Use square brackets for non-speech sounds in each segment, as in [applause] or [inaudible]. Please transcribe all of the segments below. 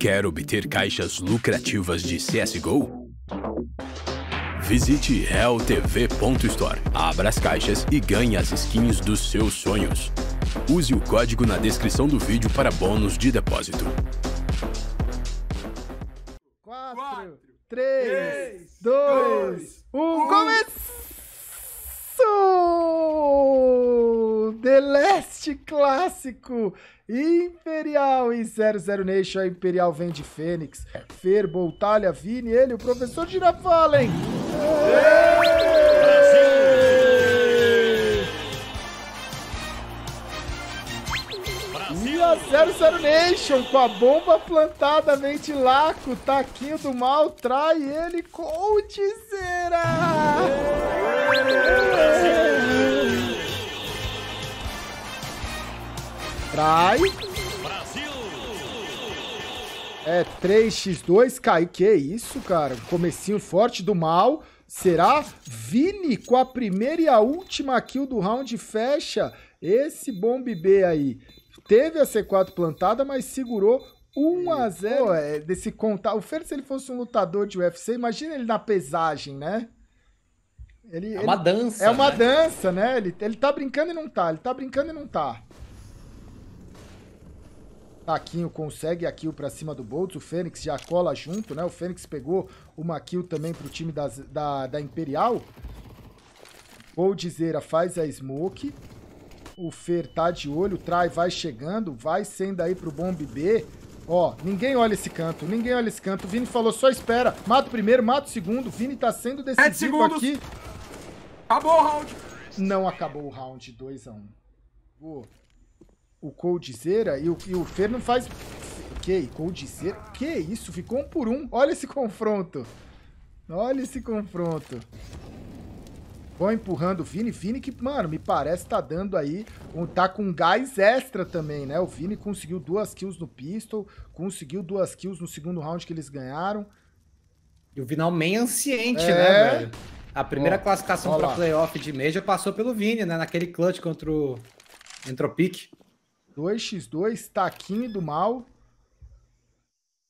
Quer obter caixas lucrativas de CSGO? Visite realtv.store, abra as caixas e ganhe as skins dos seus sonhos. Use o código na descrição do vídeo para bônus de depósito. 4, 3, 2, clássico Imperial e 00 Nation. A Imperial vem de Fênix, Fer, Boltalha, Vini, ele, o professor Girafalen. E a 00 Nation com a bomba plantada, ventilaco, taquinho do mal, trai ele com o Tizera! Trai. Brasil. É, 3x2, caiu. Que isso, cara? Comecinho forte do mal. Será? Vini com a primeira e a última kill do round fecha esse bomb B aí. Teve a C4 plantada, mas segurou 1 a 0 é, desse contato. O Fer, se ele fosse um lutador de UFC, imagina ele na pesagem, né? Ele, é uma ele, dança. É uma né? dança, né? Ele, ele tá brincando e não tá. Ele tá brincando e não tá. Taquinho consegue a kill pra cima do Boltz. O Fênix já cola junto, né? O Fênix pegou uma kill também pro time das, da, da Imperial. Boltzeira faz a smoke. O Fer tá de olho. O Trai vai chegando. Vai sendo aí pro Bomb B. Ó, ninguém olha esse canto, ninguém olha esse canto. O Vini falou, só espera. Mata o primeiro, mata o segundo. O Vini tá sendo decisivo aqui. Acabou o round. Não acabou o round, 2x1. Um o Coldzera e o, e o Fer não faz... Que? Coldzera? Que isso? Ficou um por um. Olha esse confronto. Olha esse confronto. Vão empurrando o Vini. Vini que, mano, me parece tá dando aí... Um, tá com gás extra também, né? O Vini conseguiu duas kills no pistol. Conseguiu duas kills no segundo round que eles ganharam. E o Vinal é meio ansiente, é... né, velho? A primeira ó, classificação para playoff de Major passou pelo Vini, né? Naquele clutch contra o Entropic. 2x2, Taquinho do Mal.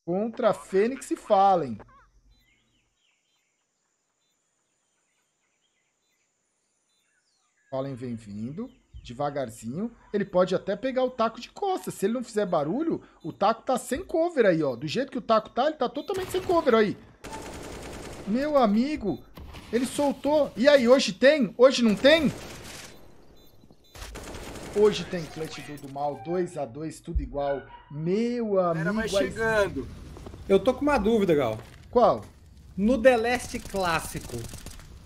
Contra Fênix e Fallen. Fallen vem vindo, devagarzinho. Ele pode até pegar o taco de costas. Se ele não fizer barulho, o taco tá sem cover aí, ó. Do jeito que o taco tá, ele tá totalmente sem cover aí. Meu amigo, ele soltou. E aí, hoje tem? Hoje não tem? Hoje tem clutch do, do mal, 2 a 2 tudo igual. Meu amigo. Era mais chegando. Eu tô com uma dúvida, Gal. Qual? No The Last clássico,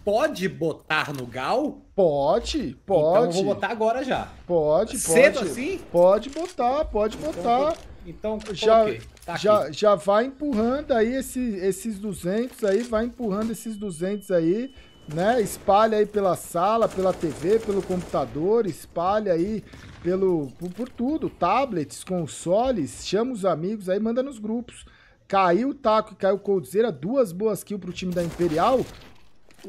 pode botar no Gal? Pode, pode. Então eu vou botar agora já. Pode, pode. Cedo assim? Pode botar, pode então, botar. Então, já, tá já, já vai empurrando aí esses 200 aí, vai empurrando esses 200 aí né? Espalha aí pela sala, pela TV, pelo computador, espalha aí pelo por, por tudo, tablets, consoles, chama os amigos aí, manda nos grupos. Caiu o taco e caiu coldzera, duas boas kills pro time da Imperial.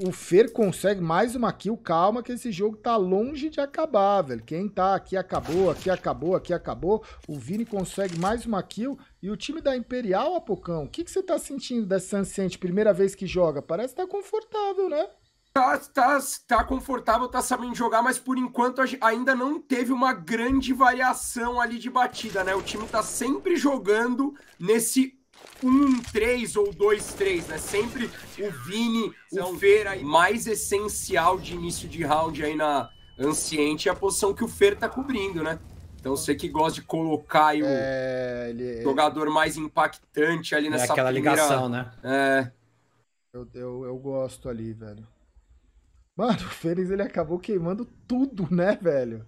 O Fer consegue mais uma kill, calma que esse jogo tá longe de acabar, velho. Quem tá aqui acabou, aqui acabou, aqui acabou. O Vini consegue mais uma kill. E o time da Imperial, Apocão, o que, que você tá sentindo dessa Ancient primeira vez que joga? Parece que tá confortável, né? tá, tá, tá confortável, tá sabendo jogar, mas por enquanto ainda não teve uma grande variação ali de batida, né? O time tá sempre jogando nesse 1-3 ou 2-3, né? Sempre o Vini, o Fer aí, mais essencial de início de round aí na Anciente é a posição que o Fer tá cobrindo, né? Então você que gosta de colocar aí o é, ele... É- jogador mais impactante ali é nessa é aquela primeira... ligação, né? É. Eu, eu, eu gosto ali, velho. Mano, [laughs] o Fênix ele acabou queimando tudo, né, velho?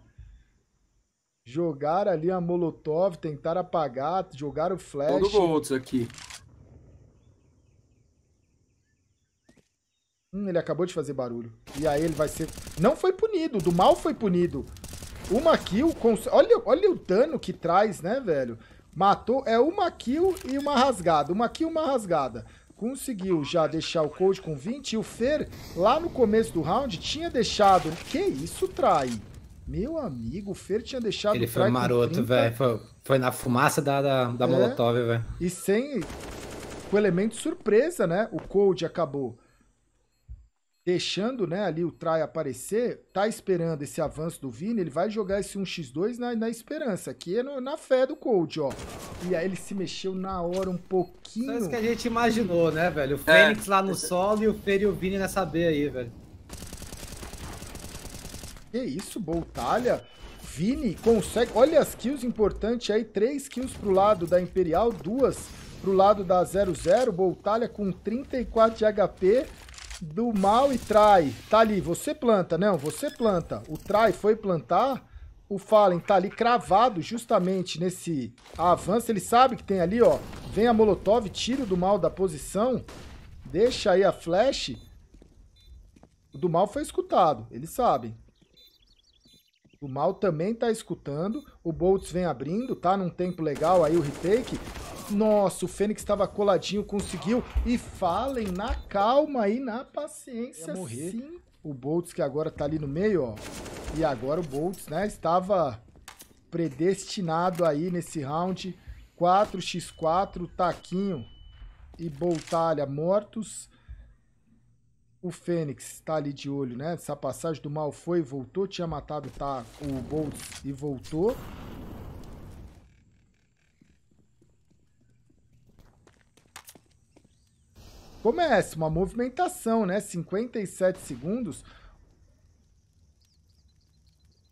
Jogaram ali a Molotov, tentaram apagar, jogaram o flash. Todo Golds aqui. Hum, ele acabou de fazer barulho. E aí ele vai ser... Não foi punido, do mal foi punido. Uma kill, cons... olha, olha o dano que traz, né, velho? Matou, é uma kill e uma rasgada, uma kill e uma rasgada conseguiu já deixar o Cold com 20 e o Fer, lá no começo do round, tinha deixado... Que isso, Trai? Meu amigo, o Fer tinha deixado Ele o foi maroto, velho. Foi, foi, na fumaça da, da, da é, Molotov, velho. E sem... Com elemento surpresa, né? O Cold acabou deixando né, ali o Trai aparecer, tá esperando esse avanço do Vini, ele vai jogar esse 1x2 na, na esperança, que é no, na fé do Cold, ó. E aí ele se mexeu na hora um pouquinho. É isso que a gente imaginou, né, velho? O é. Fênix é. lá no solo e o Fer e o Vini nessa B aí, velho. Que isso, Boltalha. Vini consegue... Olha as kills importantes aí, três kills pro lado da Imperial, duas pro lado da 00, Boltalha com 34 de HP do mal e trai. Tá ali, você planta. Não, você planta. O trai foi plantar. O Fallen tá ali cravado justamente nesse avanço. Ele sabe que tem ali, ó. Vem a Molotov, tiro do mal da posição. Deixa aí a flash. O do mal foi escutado, eles sabem. O mal também tá escutando. O Boltz vem abrindo, tá? Num tempo legal aí o retake. Nossa, o Fênix estava coladinho, conseguiu. E falem na calma e na paciência, Ia morrer. sim. O Boltz que agora tá ali no meio, ó. E agora o Boltz, né, estava predestinado aí nesse round. 4x4, Taquinho e Boltalha mortos. O Fênix tá ali de olho, né? Essa passagem do mal foi, voltou, tinha matado tá, o Boltz e voltou. começa uma movimentação, né? 57 segundos.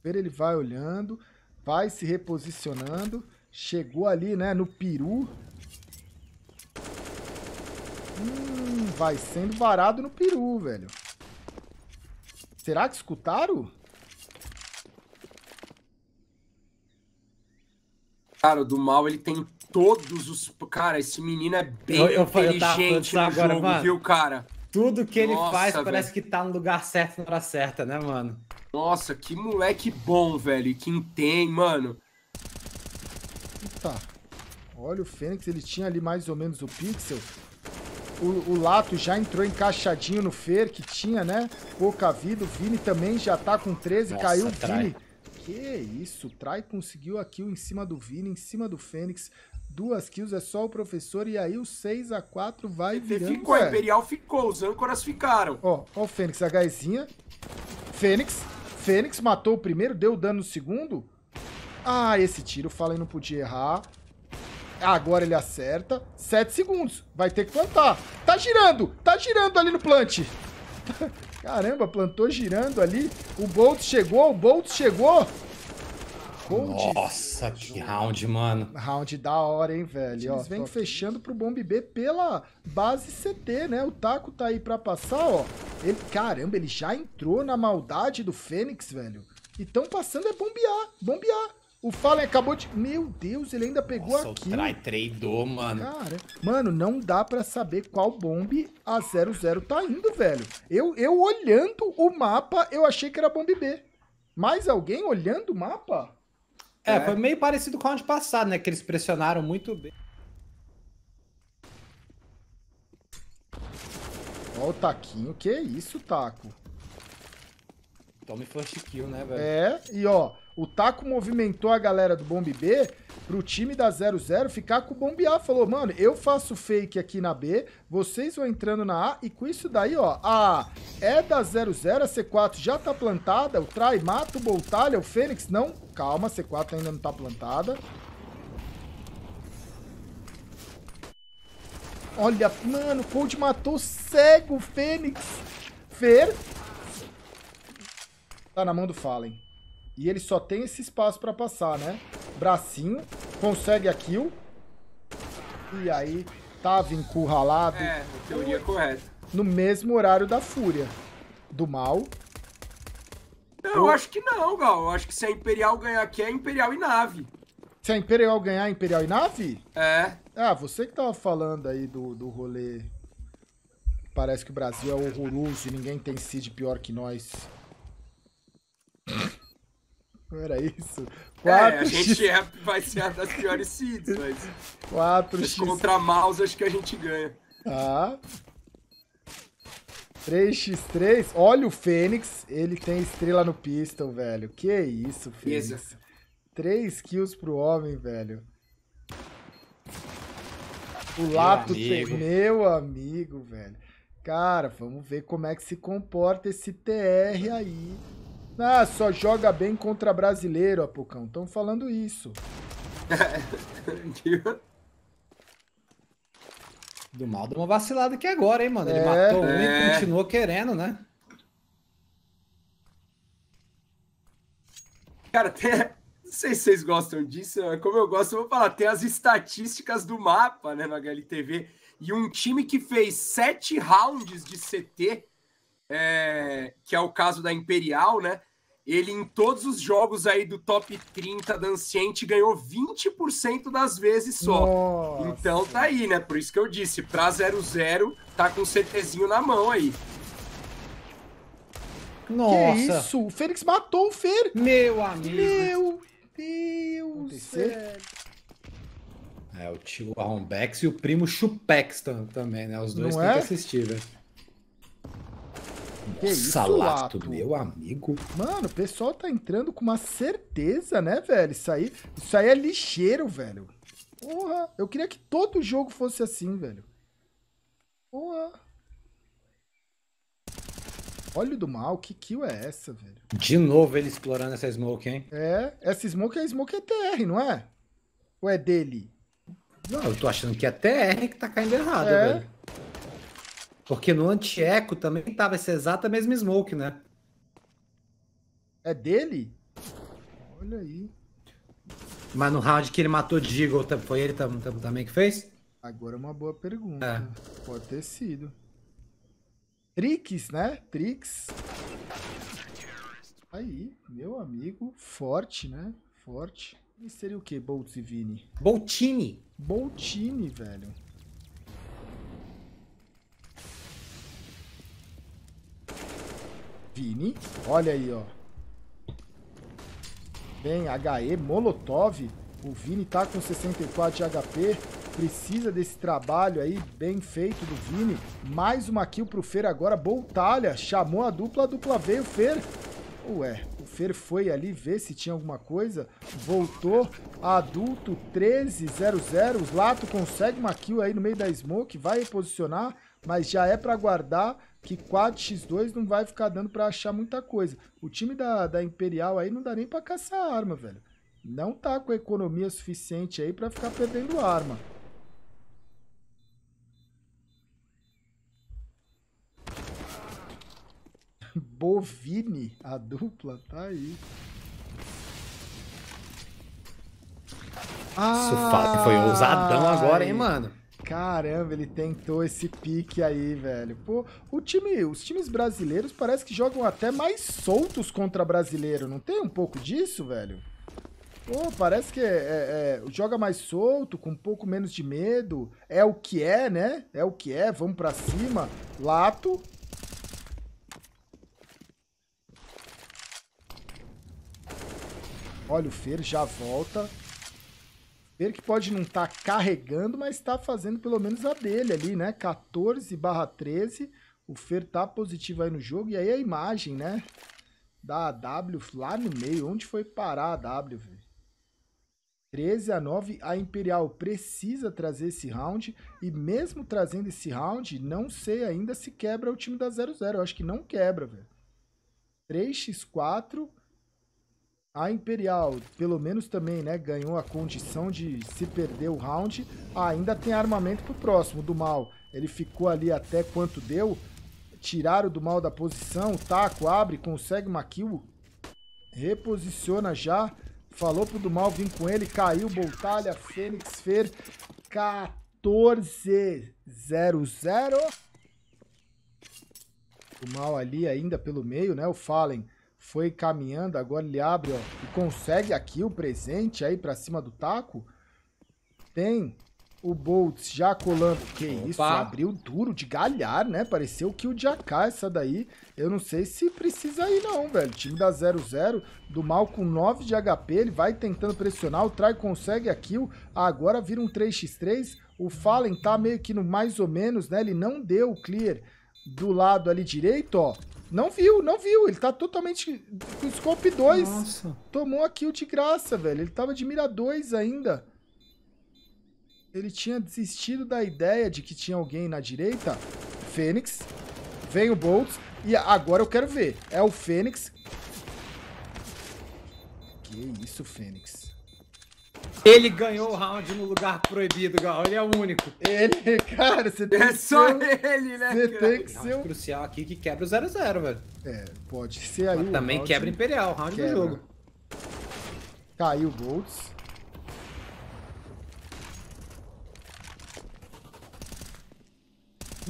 Ele vai olhando, vai se reposicionando. Chegou ali, né? No peru. Hum, vai sendo varado no peru, velho. Será que escutaram? Cara, o do mal ele tem todos os. Cara, esse menino é bem eu, eu, inteligente eu agora, jogo, mano, viu, cara? Tudo que ele Nossa, faz velho. parece que tá no lugar certo na hora certa, né, mano? Nossa, que moleque bom, velho. Que tem, mano. Eita. Olha o Fênix, ele tinha ali mais ou menos o pixel. O, o, Lato já entrou encaixadinho no Fer, que tinha, né? Pouca vida. O Vini também já tá com 13, Nossa, caiu o Vini. Que isso, o Trai conseguiu aqui em cima do Vini, em cima do Fênix. Duas kills é só o professor e aí o 6 a 4 vai CT virando. Ficou, zero. Imperial ficou, os âncoras ficaram. Ó, ó o Fênix, a gaizinha. Fênix, Fênix matou o primeiro, deu dano no segundo. Ah, esse tiro, falei, não podia errar. Agora ele acerta. 7 segundos. Vai ter que plantar. Tá girando. Tá girando ali no plant. [laughs] Caramba, plantou girando ali. O Bolt chegou, o Bolt chegou. Gold. Nossa, que round, mano. Round da hora, hein, velho. Eles vêm fechando pro Bomb B pela base CT, né? O Taco tá aí pra passar, ó. Ele, caramba, ele já entrou na maldade do Fênix, velho. E tão passando é bombear, bombear. O Fallen acabou de... Meu Deus, ele ainda pegou Nossa, aqui. Nossa, tradou, mano. Cara, mano, não dá pra saber qual bombe a 00 tá indo, velho. Eu, eu olhando o mapa, eu achei que era bombe B. Mais alguém olhando o mapa? É, é, foi meio parecido com o round passado, né? Que eles pressionaram muito bem. Ó o taquinho, que isso, taco. Tome flash kill, né, velho? É, e ó, o taco movimentou a galera do Bomb B pro time da 00 ficar com o bombear. Falou, mano, eu faço fake aqui na B, vocês vão entrando na A, e com isso daí, ó, a é da 00, a C4 já tá plantada, o Trai mata o Boltalha, o Fênix não. Calma, a C4 ainda não tá plantada. Olha, mano, o Cold matou cego o Fênix. Fer. Tá na mão do Fallen. E ele só tem esse espaço para passar, né? Bracinho, consegue a kill. E aí tava encurralado. É, teoria correta. No mesmo horário da fúria. Do mal. Não, eu acho que não, Gal. Eu acho que se a Imperial ganhar aqui, é Imperial e nave. Se a Imperial ganhar, é Imperial e nave? É. Ah, você que tava falando aí do, do rolê. Parece que o Brasil é horroroso e ninguém tem Cid pior que nós era isso? 4x. É, a gente é, vai ser a das piores seeds, mas. 4x. Mas contra mouse acho que a gente ganha. Tá. 3x3. Olha o Fênix. Ele tem estrela no pistol, velho. Que isso, Fênix. Isso. 3 kills pro homem, velho. O Lato meu amigo. tem. Meu amigo, velho. Cara, vamos ver como é que se comporta esse TR aí. Ah, só joga bem contra brasileiro, Apocão. Estão falando isso. [laughs] Do mal deu uma vacilada aqui agora, hein, mano? Ele é, matou é. um e é. continuou querendo, né? Cara, tem... Não sei se vocês gostam disso, como eu gosto, eu vou falar. Tem as estatísticas do mapa, né, no HLTV. E um time que fez sete rounds de CT é, que é o caso da Imperial, né? Ele em todos os jogos aí do top 30 da Anciente ganhou 20% das vezes só. Nossa. Então tá aí, né? Por isso que eu disse, pra 0-0, tá com o CTzinho na mão aí. Nossa. Que isso? O Fênix matou o Fer. Meu amigo. Meu Deus. É, o tio Arrombex e o primo Chupex também, né? Os dois Não têm é? que assistir, velho. Né? Que Nossa, isso, Lato, Lato, meu amigo. Mano, o pessoal tá entrando com uma certeza, né, velho? Isso aí, isso aí é lixeiro, velho. Porra, eu queria que todo jogo fosse assim, velho. Porra. Olha do mal, que kill é essa, velho? De novo ele explorando essa smoke, hein? É, essa smoke é smoke ETR, não é? Ou é dele? Não, eu tô achando que é TR que tá caindo errado, é. velho. Porque no anti-eco também tava essa exata mesma smoke, né? É dele? Olha aí. Mas no round que ele matou Deagle, foi ele também que fez? Agora é uma boa pergunta. É. Pode ter sido. Trix, né? Trix. Aí, meu amigo, forte, né? Forte. E seria o que, Vini? Boltini. Boltini, velho. Olha aí, ó. Bem, HE, Molotov. O Vini tá com 64 de HP. Precisa desse trabalho aí, bem feito do Vini. Mais uma kill pro Fer agora. Boltalha, chamou a dupla, a dupla veio, Fer. Ué, o Fer foi ali ver se tinha alguma coisa. Voltou, adulto, 13-0-0. Os Lato consegue uma kill aí no meio da smoke, vai reposicionar, mas já é para guardar que 4x2 não vai ficar dando para achar muita coisa. O time da, da Imperial aí não dá nem para caçar arma, velho. Não tá com economia suficiente aí para ficar perdendo arma. [laughs] Bovini, a dupla, tá aí. Ah, Isso foi ousadão agora, hein, mano? Caramba, ele tentou esse pique aí, velho. Pô, o time, os times brasileiros parece que jogam até mais soltos contra brasileiro. Não tem um pouco disso, velho? Pô, parece que é, é, é joga mais solto, com um pouco menos de medo. É o que é, né? É o que é, vamos pra cima. Lato, Olha, o Fer já volta. Ele que pode não estar tá carregando, mas está fazendo pelo menos a dele ali, né? 14 barra 13. O Fer tá positivo aí no jogo. E aí a imagem, né? Da W lá no meio. Onde foi parar a W, velho? 13 a 9, a Imperial precisa trazer esse round e mesmo trazendo esse round, não sei ainda se quebra o time da 0-0, Eu acho que não quebra, velho. 3x4 a Imperial, pelo menos também, né, ganhou a condição de se perder o round, ainda tem armamento pro próximo do mal. Ele ficou ali até quanto deu, tiraram do mal da posição, taco, abre, consegue uma kill, reposiciona já, falou pro do mal vir com ele, caiu, Boltalha, Fênix, Fer, 14 0 0 o mal ali ainda pelo meio, né? O Fallen foi caminhando, agora ele abre, ó. E consegue aqui o presente aí pra cima do taco. Tem o Boltz já colando. Que Opa. isso, abriu duro de galhar, né? Pareceu que o Jaká essa daí. Eu não sei se precisa ir não, velho. time da 0-0, do mal com 9 de HP, ele vai tentando pressionar, o Trai consegue a kill, agora vira um 3x3. O Fallen tá meio que no mais ou menos, né? Ele não deu o clear do lado ali direito, ó. Não viu, não viu. Ele tá totalmente com scope 2. Nossa. Tomou a kill de graça, velho. Ele tava de mira 2 ainda. Ele tinha desistido da ideia de que tinha alguém na direita. Fênix. Vem o Bolt. E agora eu quero ver. É o Fênix. Que isso, Fênix. Ele ganhou o round no lugar proibido, Gal. Ele é o único. Ele, cara, você tem é que só ele, né? Você cara? tem que round ser. Um... crucial aqui que quebra o 0 0 velho. É, pode ser aí. Mas também round... quebra Imperial, round quebra. do jogo. Caiu o Boltz.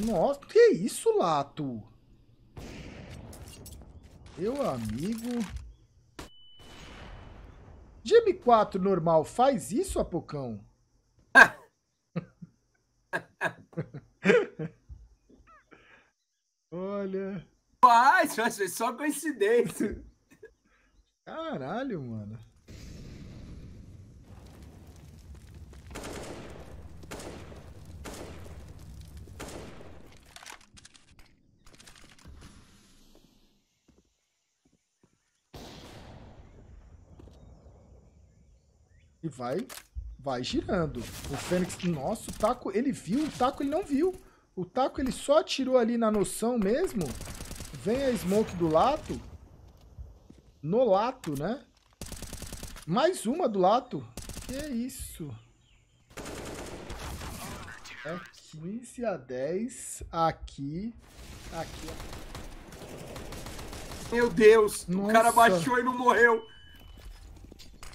Nossa, que isso, Lato? Meu amigo m 4 normal faz isso, Apocão? [laughs] Olha. Faz, faz, só coincidência. Caralho, mano. vai vai girando. O Fênix, nossa, o Taco, ele viu, o Taco ele não viu. O Taco ele só atirou ali na noção mesmo. Vem a Smoke do Lato. No Lato, né? Mais uma do Lato. Que isso? É 15 a 10 aqui. Aqui. Meu Deus, Nossa. o cara baixou e não morreu.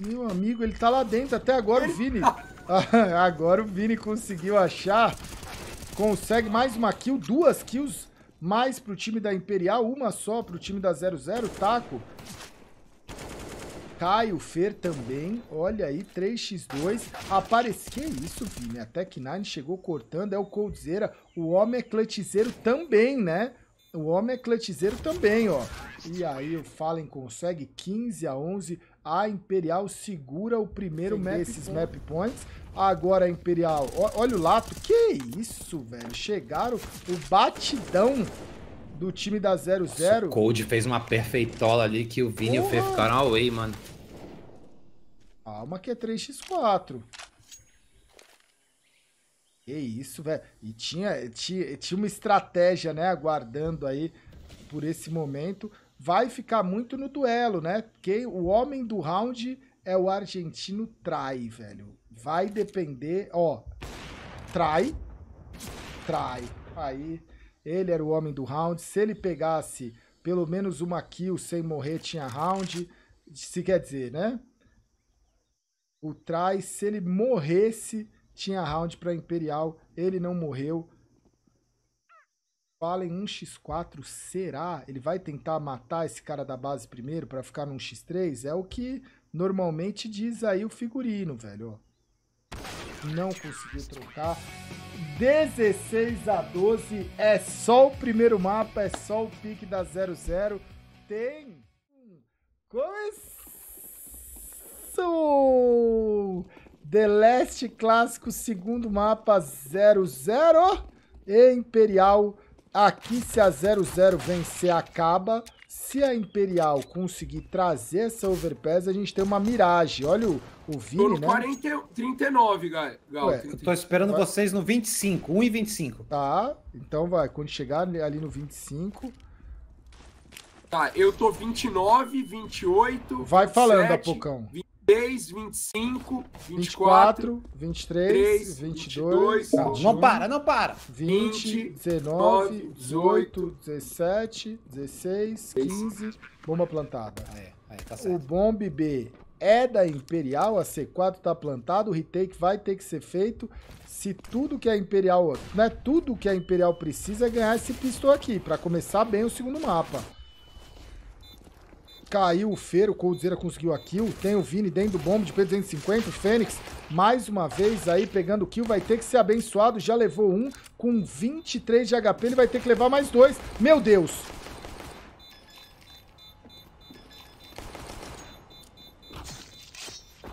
Meu amigo, ele tá lá dentro. Até agora o Vini. [laughs] agora o Vini conseguiu achar. Consegue mais uma kill, duas kills mais pro time da Imperial, uma só pro time da 00, Taco. Caio, Fer também. Olha aí, 3x2. Aparece. Que isso, Vini? A Tech9 chegou cortando. É o Coldzera. O homem é clutchzeiro também, né? O homem é clutchzeiro também, ó. E aí o Fallen consegue 15 a 11 a Imperial segura o primeiro desses map esses map points. Agora a Imperial, o, olha o lato, que isso, velho. Chegaram o batidão do time da 0-0. O Cold fez uma perfeitola ali que o Vini Porra. e o Fê ficaram away, mano. Calma que é 3x4. Que isso, velho. E tinha, tinha, tinha uma estratégia, né, aguardando aí por esse momento vai ficar muito no duelo, né? Porque o homem do round é o argentino Trai, velho. Vai depender, ó. Trai. Trai. Aí, ele era o homem do round. Se ele pegasse pelo menos uma kill sem morrer, tinha round. Se quer dizer, né? O Trai, se ele morresse, tinha round para Imperial. Ele não morreu. Falem 1x4, será? Ele vai tentar matar esse cara da base primeiro para ficar num x3? É o que normalmente diz aí o figurino, velho. Não conseguiu trocar. 16 a 12. É só o primeiro mapa, é só o pique da 00. Tem. Começou! The Last Clássico, segundo mapa 00. E Imperial Aqui, se a 0-0 vencer, acaba. Se a Imperial conseguir trazer essa overpass, a gente tem uma miragem. Olha o, o Vini, Tô no né? 40, 39, Gal. Ué, 30, eu tô esperando vocês no 25, 1 e 25. Tá, então vai. Quando chegar ali no 25... Tá, eu tô 29, 28... Vai falando, 7, Apocão. 20... 26, 25, 24, 24 23, 3, 22. 22 tá, não para, não para. 20, 20 19, 18, 17, 16, 15. Bomba plantada. Aí, é, aí, é, tá o bomb B é da Imperial, a C4 tá plantada, o retake vai ter que ser feito. Se tudo que a Imperial, né, tudo que a Imperial precisa é ganhar esse pistol aqui para começar bem o segundo mapa. Caiu o Feiro, o Coldzera conseguiu a kill. Tem o Vini dentro do bombe de P250. O Fênix, mais uma vez aí, pegando o kill. Vai ter que ser abençoado. Já levou um com 23 de HP. Ele vai ter que levar mais dois. Meu Deus!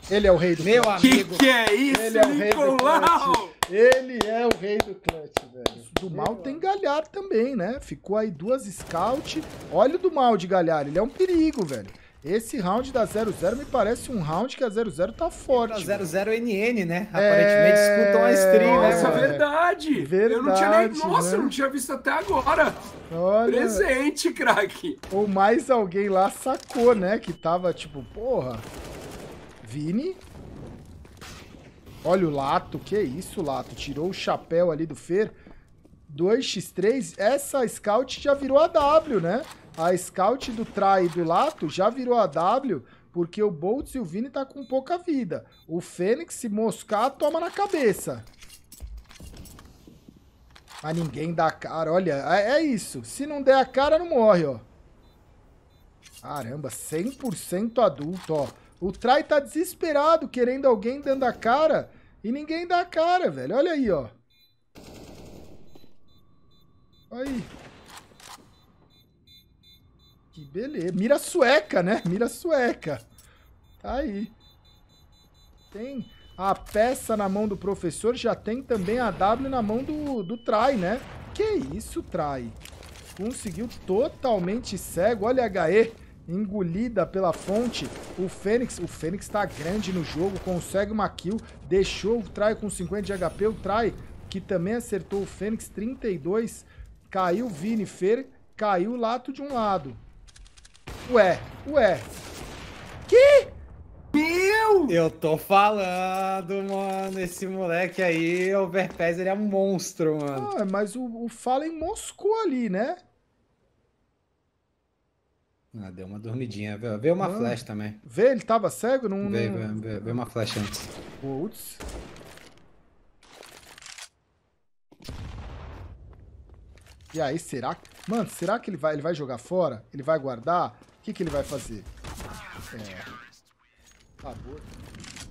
Ele é o rei do Que que é isso, Ele é o rei Nicolau? do ele é o rei do clutch, velho. Do mal tem Galhar também, né? Ficou aí duas scout. Olha o do mal de Galhar, ele é um perigo, velho. Esse round da 00 me parece um round que a 00 tá forte. Da 00 NN, né? É, Aparentemente escutam a stream, né, Nossa, é verdade. verdade! Eu não tinha nem... Nossa, né? eu não tinha visto até agora! Olha... Presente, craque! Ou mais alguém lá sacou, né? Que tava tipo, porra... Vini, Olha o Lato, que isso, Lato. Tirou o chapéu ali do Fer. 2x3, essa Scout já virou a W, né? A Scout do Trai e do Lato já virou a W, porque o Boltz e o Vini tá com pouca vida. O Fênix, se moscar, toma na cabeça. Mas ninguém dá a cara, olha, é, é isso. Se não der a cara, não morre, ó. Caramba, 100% adulto, ó. O Trai tá desesperado, querendo alguém dando a cara e ninguém dá cara, velho. Olha aí, ó. Olha aí. Que beleza. Mira sueca, né? Mira sueca. Tá aí. Tem a peça na mão do professor, já tem também a W na mão do, do Trai, né? Que isso, Trai? Conseguiu totalmente cego. Olha a HE engolida pela ponte. O Fênix, o Fênix tá grande no jogo, consegue uma kill, deixou o Trai com 50 de HP, o Trai que também acertou o Fênix 32, caiu o Vini Fer, caiu o Lato de um lado. Ué, ué. Que? Meu! Eu tô falando, mano, esse moleque aí, o Overpass, ele é um monstro, mano. Ah, mas o, o Fallen moscou ali, né? Ah, deu uma dormidinha. Veio uma ah. flash também. Vê, ele tava cego? Não, veio, não... veio, veio uma flash antes. Putz. E aí, será que... Mano, será que ele vai, ele vai jogar fora? Ele vai guardar? O que, que ele vai fazer? É...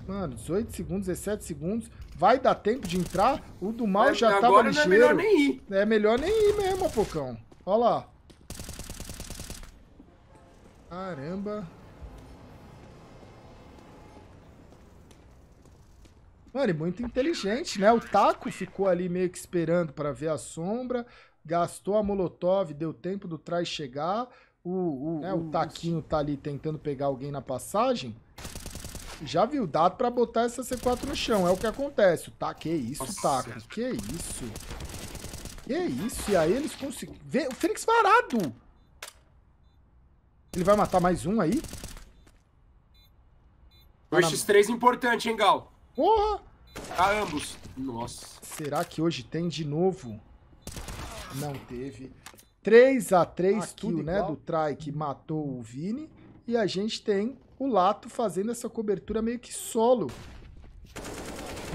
Mano, 18 segundos, 17 segundos. Vai dar tempo de entrar? O do mal já tava é ligeiro. É melhor nem ir. É melhor nem ir mesmo, Apocão. Olha lá. Caramba. Mano, e muito inteligente, né? O Taco ficou ali meio que esperando para ver a sombra, gastou a Molotov, deu tempo do trás chegar. O, o, né, o Taquinho tá ali tentando pegar alguém na passagem. Já viu, dá pra botar essa C4 no chão. É o que acontece. Tá, que isso, Nossa. Taco? Que isso? Que isso? E aí eles conseguiram... O Fênix varado! Ele vai matar mais um aí? O X3 importante, hein, Gal? Porra! A ambos. Nossa. Será que hoje tem de novo? Não teve. 3x3 ah, kill, né, do Trai que matou o Vini. E a gente tem o Lato fazendo essa cobertura meio que solo.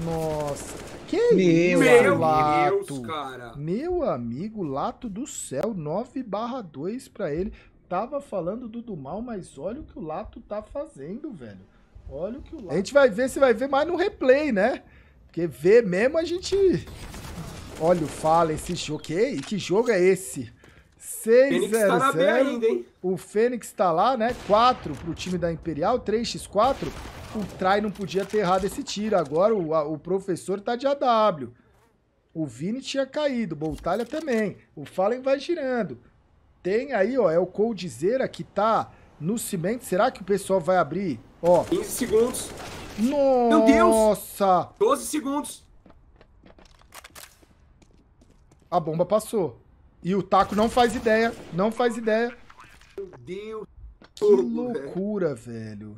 Nossa. Que meu, isso, meu Lato. Deus, cara. Meu amigo, Lato do céu. 9 2 pra ele tava falando do do mal, mas olha o que o Lato tá fazendo, velho. Olha o que o Lato... A gente vai ver se vai ver mais no replay, né? Porque ver mesmo a gente... Olha o Fallen, esse jogo. Que, que jogo é esse? 6 0 tá 0 ainda, hein? O Fênix tá lá, né? 4 pro time da Imperial, 3x4. O Trai não podia ter errado esse tiro. Agora o, a, o professor tá de AW. O Vini tinha caído, Boltalha também. O Fallen vai girando. Tem aí, ó, é o Coldzera que tá no cimento. Será que o pessoal vai abrir? Ó. 15 segundos. Nossa! Meu Deus! Nossa! 12 segundos. A bomba passou. E o Taco não faz ideia. Não faz ideia. Meu Deus. Que loucura, velho.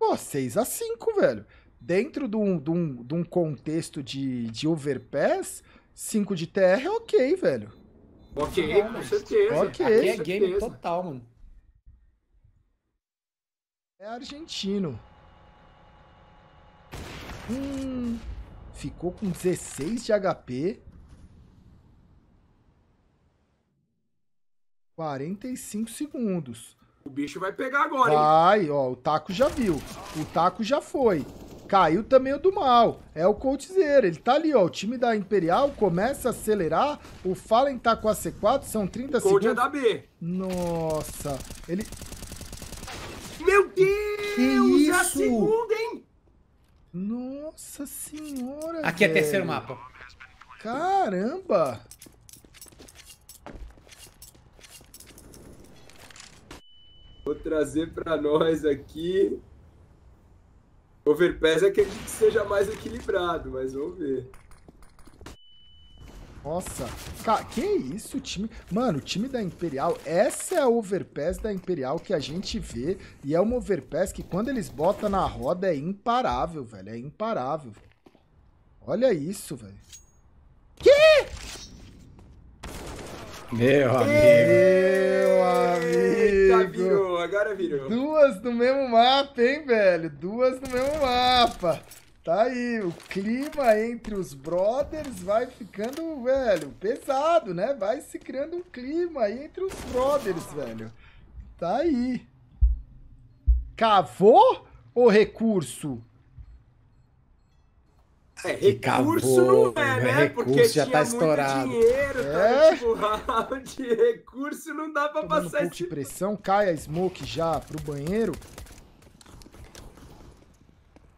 Pô, 6 a 5 velho. Dentro de um, de um, de um contexto de, de overpass, 5 de TR é ok, velho. Ok, é, com certeza. Ok, Aqui é game total, mano. É argentino. Hum, ficou com 16 de HP. 45 segundos. O bicho vai pegar agora, vai, hein? Vai, ó, o Taco já viu. O Taco já foi. Caiu também o do mal. É o Coltzeiro. Ele tá ali, ó. O time da Imperial começa a acelerar. O Fallen tá com a C4, são 30 o é segundos. O é da B. Nossa. Ele... Meu Deus! Que isso? É a segunda, hein? Nossa senhora, Aqui é terceiro mapa. Caramba! Vou trazer para nós aqui. Overpass acredito que seja mais equilibrado, mas vamos ver. Nossa, cara, que isso, time. Mano, o time da Imperial, essa é a overpass da Imperial que a gente vê. E é uma overpass que quando eles botam na roda é imparável, velho. É imparável. Olha isso, velho. Que? Meu amigo. Meu amigo. Eita, virou, agora virou. Duas no mesmo mapa, hein, velho? Duas no mesmo mapa. Tá aí, o clima entre os brothers vai ficando, velho, pesado, né? Vai se criando um clima aí entre os brothers, velho. Tá aí. Cavou o recurso? É, recurso acabou, não é, né? Porque já tá tinha tá estourado. dinheiro, é? tá tipo, [laughs] de recurso não dá pra passar um esse... de pressão, cai a Smoke já pro banheiro.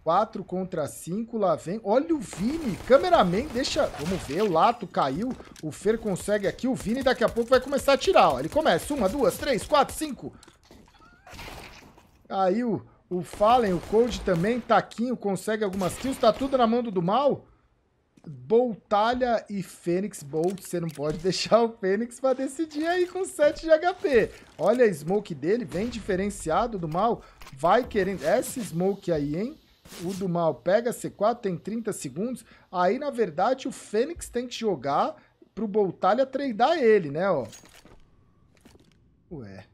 4 contra 5, lá vem. Olha o Vini, cameraman, deixa... Vamos ver, o Lato caiu, o Fer consegue aqui, o Vini daqui a pouco vai começar a tirar, ó. Ele começa, 1, 2, 3, 4, 5. Caiu o Fallen, o Cold também, Taquinho, consegue algumas kills. Tá tudo na mão do, do mal. Boltalha e Fênix Bolt. Você não pode [laughs] deixar o Fênix pra decidir aí com 7 de HP. Olha a smoke dele, bem diferenciado do mal. Vai querendo... Essa smoke aí, hein? O do mal pega C4, tem 30 segundos. Aí, na verdade, o Fênix tem que jogar pro Boltalha treinar ele, né, ó. Ué,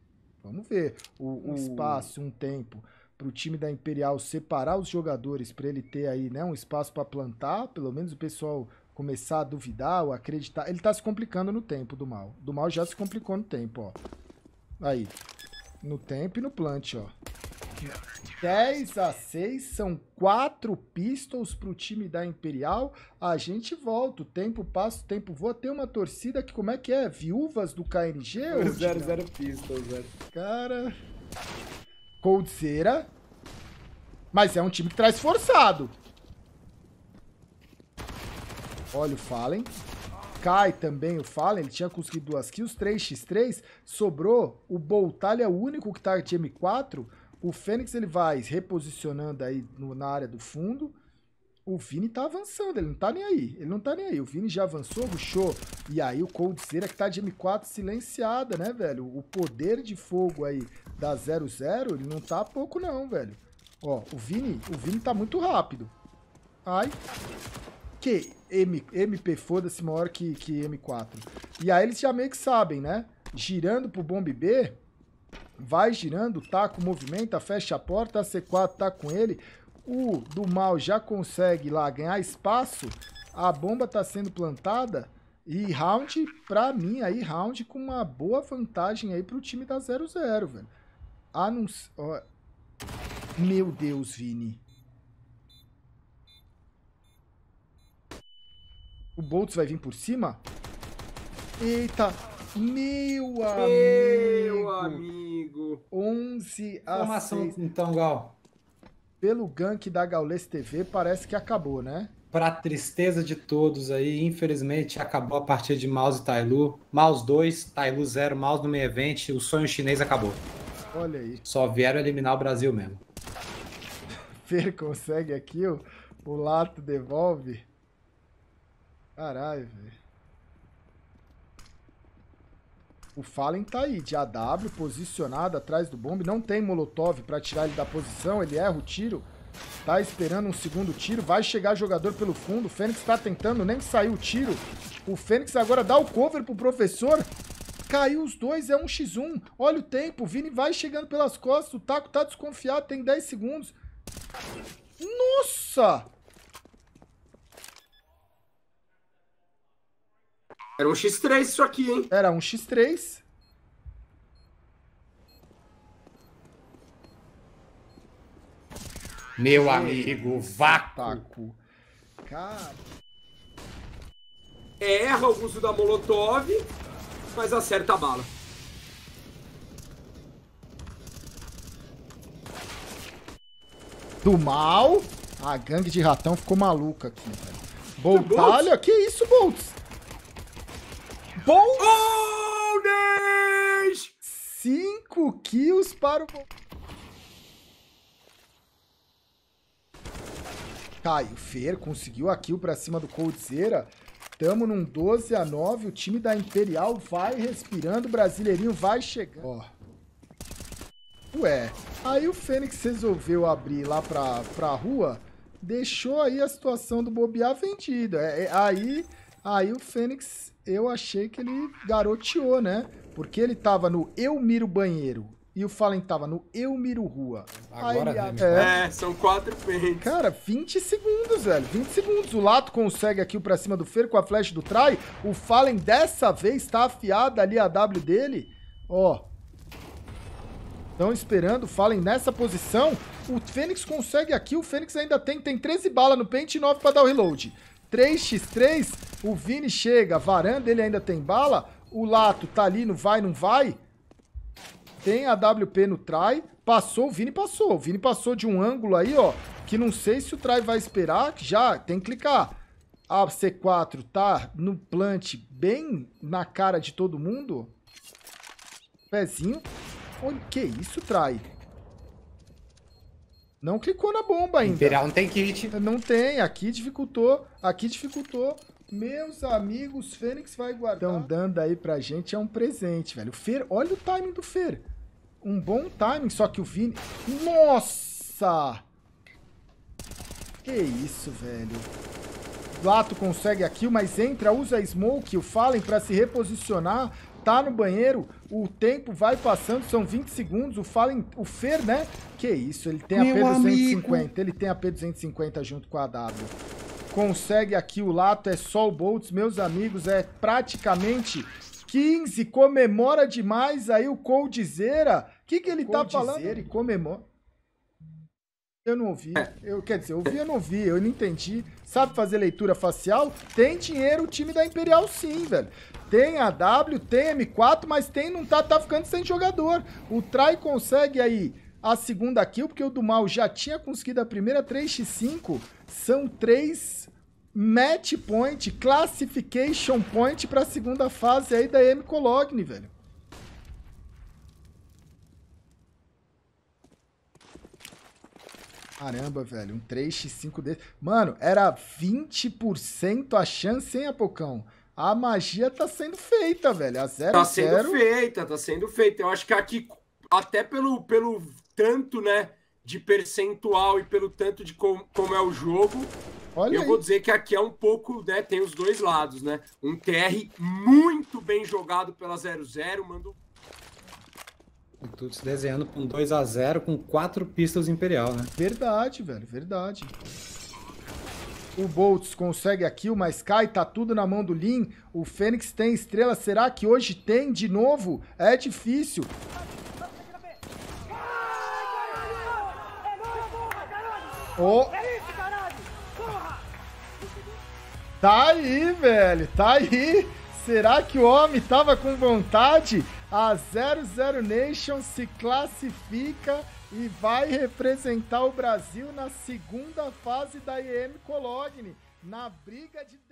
vamos ver. O, um espaço, um tempo para o time da Imperial separar os jogadores para ele ter aí né, um espaço para plantar, pelo menos o pessoal começar a duvidar ou acreditar. Ele está se complicando no tempo do mal. Do mal já se complicou no tempo, ó. Aí. No tempo e no plant, ó. 10 a 6 são quatro pistols para o time da Imperial. A gente volta. O tempo passa, o tempo voa. Tem uma torcida que, como é que é? Viúvas do KNG? 0-0 pistols, velho. Né? Cara. Coldzera. Mas é um time que traz forçado. Olha o Fallen. Cai também o Fallen. Ele tinha conseguido duas kills. 3x3. Sobrou o Boltalha, é o único que tá de M4. O Fênix ele vai reposicionando aí no, na área do fundo o Vini tá avançando, ele não tá nem aí. Ele não tá nem aí. O Vini já avançou, ruxou. E aí o Coldzera que tá de M4 silenciada, né, velho? O poder de fogo aí da 00, ele não tá pouco não, velho. Ó, o Vini, o Vini tá muito rápido. Ai. Que M, MP foda-se maior que, que M4. E aí eles já meio que sabem, né? Girando pro bomb B, vai girando, tá com movimenta, fecha a porta, a C4 tá com ele o do mal já consegue lá ganhar espaço, a bomba tá sendo plantada e round, pra mim, aí round com uma boa vantagem aí pro time da 0-0, velho. Anunci... Ó... Meu Deus, Vini. O Boltz vai vir por cima? Eita, meu amigo. Meu amigo. 11 a Formação, 6. então, Gal pelo gank da Gaules TV, parece que acabou, né? Para tristeza de todos aí, infelizmente acabou a partida de Mouse e Tailu. Mouse 2, Tailu 0, Mouse no meio evento, o sonho chinês acabou. Olha aí. Só vieram eliminar o Brasil mesmo. Fer [laughs] consegue aqui, o, o Lato devolve. Caralho, velho. O Fallen tá aí, de AW, posicionado atrás do bombe. Não tem Molotov para tirar ele da posição. Ele erra o tiro. Tá esperando um segundo tiro. Vai chegar jogador pelo fundo. O Fênix tá tentando, nem saiu o tiro. O Fênix agora dá o cover pro professor. Caiu os dois, é um x 1 Olha o tempo, o Vini vai chegando pelas costas. O Taco tá desconfiado, tem 10 segundos. Nossa! Era um X3 isso aqui, hein? Era um X3. Meu Ei, amigo, vácuo. Cara. Erra o uso da Molotov, mas acerta a bala. Do mal, a gangue de ratão ficou maluca aqui, velho. Boltalha? Que isso, Boltz? Bom! 5 kills para o... caiu. o Fer conseguiu a kill para cima do Coldzera. Tamo num 12 a 9. O time da Imperial vai respirando. O Brasileirinho vai chegando. Ó. Ué. Aí o Fênix resolveu abrir lá pra, pra rua. Deixou aí a situação do bobear vendida. É, é, aí Aí o Fênix, eu achei que ele garoteou, né? Porque ele tava no Eu Miro Banheiro e o Fallen tava no Eu Miro Rua. Agora Aí, né? é... é, são quatro feitos. Cara, 20 segundos, velho. 20 segundos. O Lato consegue aqui o pra cima do Fer com a flash do Trai. O Fallen dessa vez tá afiada ali a W dele. Ó. Estão esperando o Fallen nessa posição. O Fênix consegue aqui. O Fênix ainda tem, tem 13 balas no pente e 9 pra dar o reload. 3x3, o Vini chega, varanda, ele ainda tem bala, o Lato tá ali, não vai, não vai. Tem a WP no try, passou, o Vini passou. O Vini passou de um ângulo aí, ó, que não sei se o try vai esperar, já tem que clicar. A C4 tá no plant bem na cara de todo mundo. Pezinho. Olha, que isso, try? Não clicou na bomba ainda. Imperial não tem kit. Não tem. Aqui dificultou. Aqui dificultou. Meus amigos, Fênix vai guardar. Estão dando aí pra gente é um presente, velho. O Fer, olha o timing do Fer. Um bom timing, só que o Vini... Nossa! Que isso, velho. Lato consegue a kill, mas entra, usa a smoke, o Fallen pra se reposicionar tá no banheiro, o tempo vai passando, são 20 segundos, o, Fallen, o Fer, né? Que isso, ele tem Meu p 250, amigo. ele tem a p 250 junto com a W. Consegue aqui o Lato, é só o Boltz, meus amigos, é praticamente 15, comemora demais aí o Coldzera. O que, que ele tá Coldzera tá falando? Coldzera e comemora. Eu não ouvi. Eu, quer dizer, eu ouvi, eu não ouvi, eu não entendi. Sabe fazer leitura facial? Tem dinheiro o time da Imperial sim, velho. Tem AW, tem M4, mas tem não tá, tá ficando sem jogador. O Trai consegue aí a segunda kill, porque o do mal já tinha conseguido a primeira 3x5. São três match point, classification point para a segunda fase aí da M Cologne, velho. Caramba, velho, um 3x5 desse. Mano, era 20% a chance, hein, Apocão? A magia tá sendo feita, velho. A zero Tá sendo zero. feita, tá sendo feita. Eu acho que aqui, até pelo, pelo tanto, né, de percentual e pelo tanto de com, como é o jogo, Olha eu aí. vou dizer que aqui é um pouco, né, tem os dois lados, né? Um TR muito bem jogado pela 0-0, mandou tudo se desenhando com 2 a 0 com quatro pistas Imperial, né? Verdade, velho, verdade. O Boltz consegue a kill, mas cai, tá tudo na mão do Lin. O Fênix tem estrela, será que hoje tem de novo? É difícil. Oh. Tá aí, velho, tá aí. Será que o homem tava com vontade? A 00 Nation se classifica e vai representar o Brasil na segunda fase da EM Cologne, na briga de